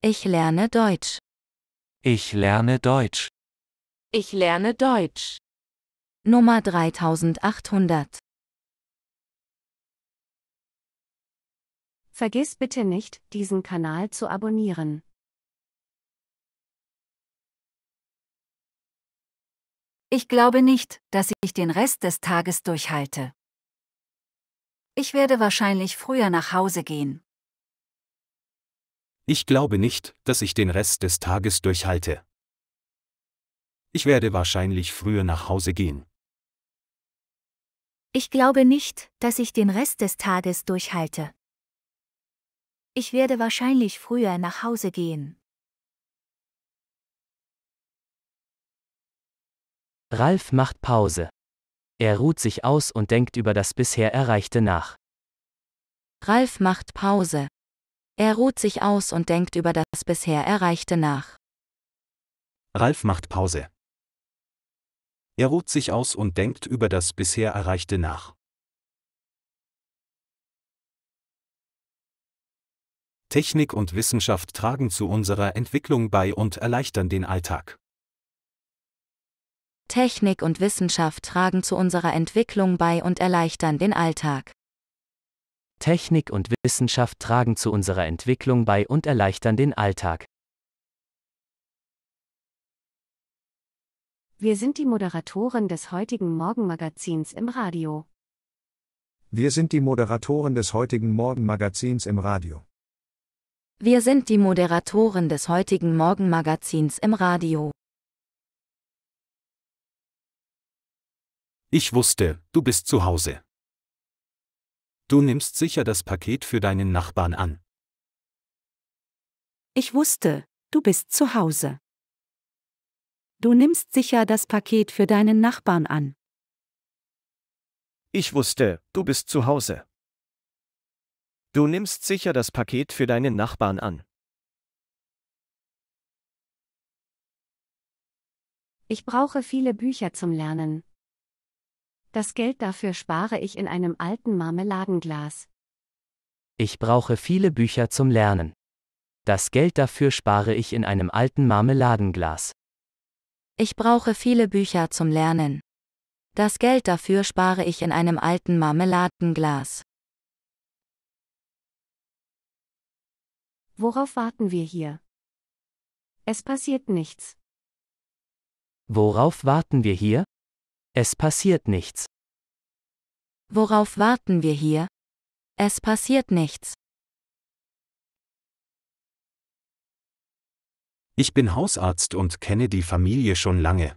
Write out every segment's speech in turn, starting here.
Ich lerne Deutsch. Ich lerne Deutsch. Ich lerne Deutsch. Nummer 3800. Vergiss bitte nicht, diesen Kanal zu abonnieren. Ich glaube nicht, dass ich den Rest des Tages durchhalte. Ich werde wahrscheinlich früher nach Hause gehen. Ich glaube nicht, dass ich den Rest des Tages durchhalte. Ich werde wahrscheinlich früher nach Hause gehen. Ich glaube nicht, dass ich den Rest des Tages durchhalte. Ich werde wahrscheinlich früher nach Hause gehen. Ralf macht Pause. Er ruht sich aus und denkt über das bisher Erreichte nach. Ralf macht Pause. Er ruht sich aus und denkt über das bisher Erreichte nach. Ralf macht Pause. Er ruht sich aus und denkt über das bisher Erreichte nach. Technik und Wissenschaft tragen zu unserer Entwicklung bei und erleichtern den Alltag. Technik und Wissenschaft tragen zu unserer Entwicklung bei und erleichtern den Alltag. Technik und Wissenschaft tragen zu unserer Entwicklung bei und erleichtern den Alltag. Wir sind die Moderatoren des heutigen Morgenmagazins im Radio. Wir sind die Moderatoren des heutigen Morgenmagazins im Radio. Wir sind die Moderatoren des heutigen Morgenmagazins im Radio. Ich wusste, du bist zu Hause. Du nimmst sicher das Paket für deinen Nachbarn an. Ich wusste, du bist zu Hause. Du nimmst sicher das Paket für deinen Nachbarn an. Ich wusste, du bist zu Hause. Du nimmst sicher das Paket für deinen Nachbarn an. Ich brauche viele Bücher zum Lernen. Das Geld dafür spare ich in einem alten Marmeladenglas. Ich brauche viele Bücher zum Lernen. Das Geld dafür spare ich in einem alten Marmeladenglas. Ich brauche viele Bücher zum Lernen. Das Geld dafür spare ich in einem alten Marmeladenglas. Worauf warten wir hier? Es passiert nichts. Worauf warten wir hier? Es passiert nichts. Worauf warten wir hier? Es passiert nichts. Ich bin Hausarzt und kenne die Familie schon lange.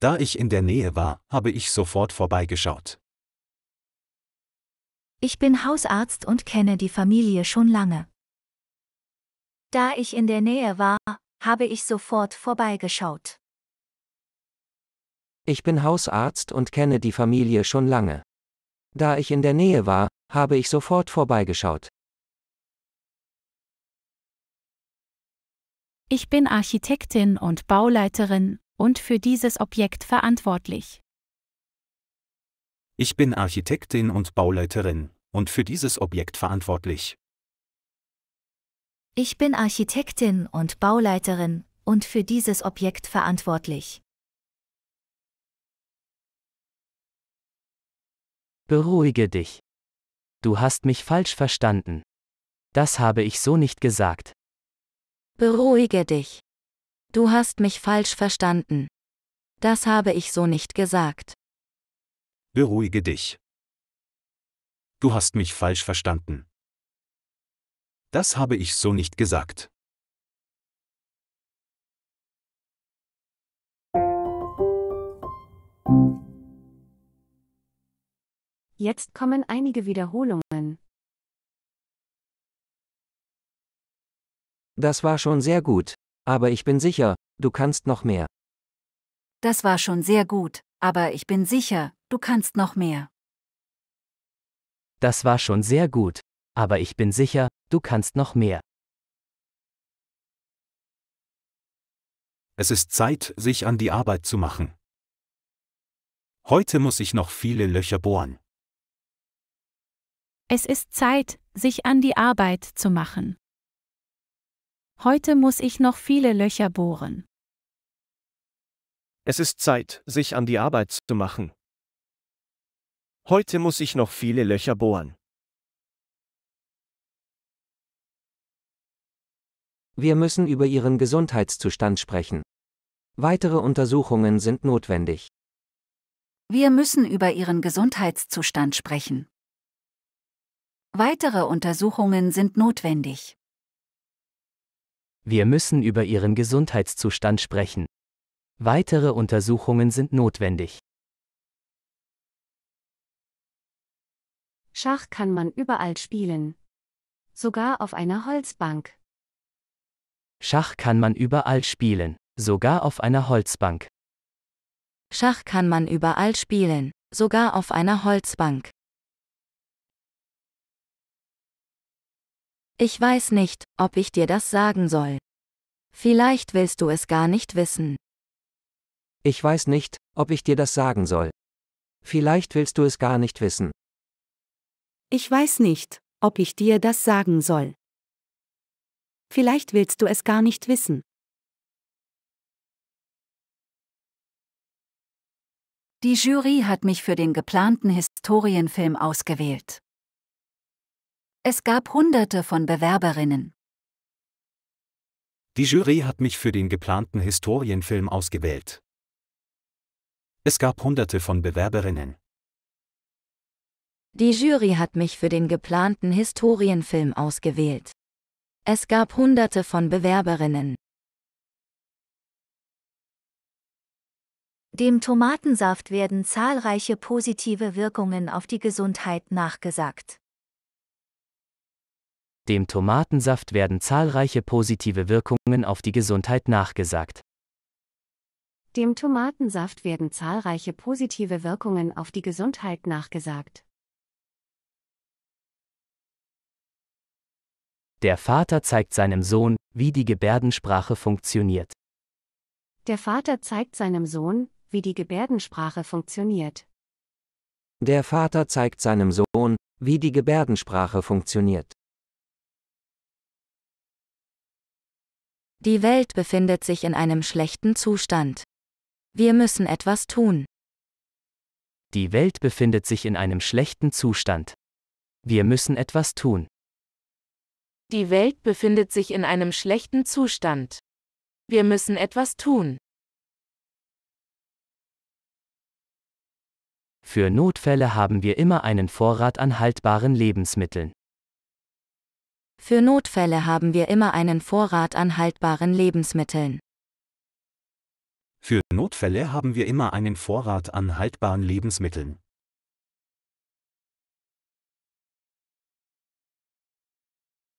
Da ich in der Nähe war, habe ich sofort vorbeigeschaut. Ich bin Hausarzt und kenne die Familie schon lange. Da ich in der Nähe war, habe ich sofort vorbeigeschaut. Ich bin Hausarzt und kenne die Familie schon lange. Da ich in der Nähe war, habe ich sofort vorbeigeschaut. Ich bin Architektin und Bauleiterin und für dieses Objekt verantwortlich. Ich bin Architektin und Bauleiterin und für dieses Objekt verantwortlich. Ich bin Architektin und Bauleiterin und für dieses Objekt verantwortlich. Beruhige dich. Du hast mich falsch verstanden. Das habe ich so nicht gesagt. Beruhige dich. Du hast mich falsch verstanden. Das habe ich so nicht gesagt. Beruhige dich. Du hast mich falsch verstanden. Das habe ich so nicht gesagt. thank you Jetzt kommen einige Wiederholungen. Das war schon sehr gut, aber ich bin sicher, du kannst noch mehr. Das war schon sehr gut, aber ich bin sicher, du kannst noch mehr. Das war schon sehr gut, aber ich bin sicher, du kannst noch mehr. Es ist Zeit, sich an die Arbeit zu machen. Heute muss ich noch viele Löcher bohren. Es ist Zeit, sich an die Arbeit zu machen. Heute muss ich noch viele Löcher bohren. Es ist Zeit, sich an die Arbeit zu machen. Heute muss ich noch viele Löcher bohren. Wir müssen über Ihren Gesundheitszustand sprechen. Weitere Untersuchungen sind notwendig. Wir müssen über Ihren Gesundheitszustand sprechen. Weitere Untersuchungen sind notwendig. Wir müssen über Ihren Gesundheitszustand sprechen. Weitere Untersuchungen sind notwendig. Schach kann man überall spielen. Sogar auf einer Holzbank. Schach kann man überall spielen, sogar auf einer Holzbank. Schach kann man überall spielen, sogar auf einer Holzbank. Ich weiß nicht, ob ich dir das sagen soll. Vielleicht willst du es gar nicht wissen. Ich weiß nicht, ob ich dir das sagen soll. Vielleicht willst du es gar nicht wissen. Ich weiß nicht, ob ich dir das sagen soll. Vielleicht willst du es gar nicht wissen. Die Jury hat mich für den geplanten Historienfilm ausgewählt. Es gab hunderte von Bewerberinnen. Die Jury hat mich für den geplanten Historienfilm ausgewählt. Es gab hunderte von Bewerberinnen. Die Jury hat mich für den geplanten Historienfilm ausgewählt. Es gab hunderte von Bewerberinnen. Dem Tomatensaft werden zahlreiche positive Wirkungen auf die Gesundheit nachgesagt. Dem Tomatensaft werden zahlreiche positive Wirkungen auf die Gesundheit nachgesagt. Dem Tomatensaft werden zahlreiche positive Wirkungen auf die Gesundheit nachgesagt. Der Vater zeigt seinem Sohn, wie die Gebärdensprache funktioniert. Der Vater zeigt seinem Sohn, wie die Gebärdensprache funktioniert. Der Vater zeigt seinem Sohn, wie die Gebärdensprache funktioniert. Die Welt befindet sich in einem schlechten Zustand. Wir müssen etwas tun. Die Welt befindet sich in einem schlechten Zustand. Wir müssen etwas tun. Die Welt befindet sich in einem schlechten Zustand. Wir müssen etwas tun. Für Notfälle haben wir immer einen Vorrat an haltbaren Lebensmitteln. Für Notfälle haben wir immer einen Vorrat an haltbaren Lebensmitteln. Für Notfälle haben wir immer einen Vorrat an haltbaren Lebensmitteln.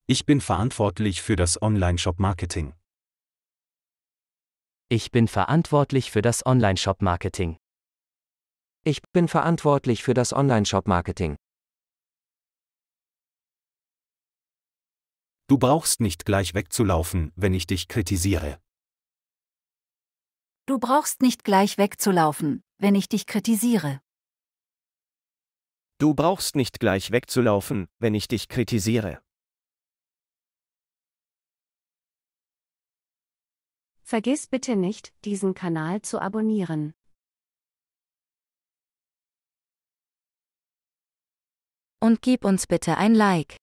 Ich bin verantwortlich für das Online-Shop-Marketing. Ich bin verantwortlich für das Online-Shop-Marketing. Ich bin verantwortlich für das Online-Shop-Marketing. Du brauchst nicht gleich wegzulaufen, wenn ich dich kritisiere. Du brauchst nicht gleich wegzulaufen, wenn ich dich kritisiere. Du brauchst nicht gleich wegzulaufen, wenn ich dich kritisiere. Vergiss bitte nicht, diesen Kanal zu abonnieren. Und gib uns bitte ein Like.